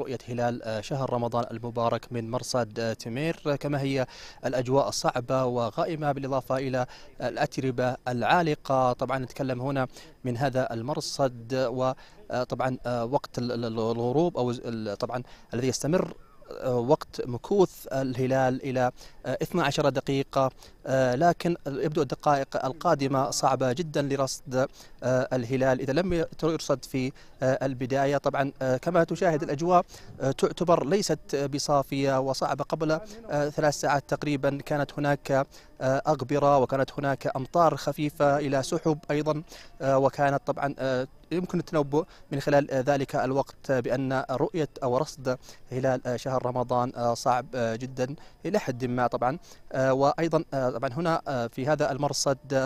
رؤية هلال آه، شهر رمضان المبارك من مرصد آه، تمير آه، كما هي الأجواء الصعبة وغائمة بالإضافة إلى الأتربة العالقة طبعا نتكلم هنا من هذا المرصد وطبعا وقت الغروب أو طبعا الذي يستمر آه، وقت مكوث الهلال إلى 12 آه، دقيقة آه، لكن يبدو الدقائق القادمة صعبة جدا لرصد الهلال إذا لم يرصد في البداية طبعا كما تشاهد الأجواء تعتبر ليست بصافية وصعبة قبل ثلاث ساعات تقريبا كانت هناك أغبرة وكانت هناك أمطار خفيفة إلى سحب أيضا وكانت طبعا يمكن التنبؤ من خلال ذلك الوقت بأن رؤية أو رصد هلال شهر رمضان آه، صعب آه، جدا إلى حد ما طبعا آه، وأيضا طبعا هنا في هذا المرصد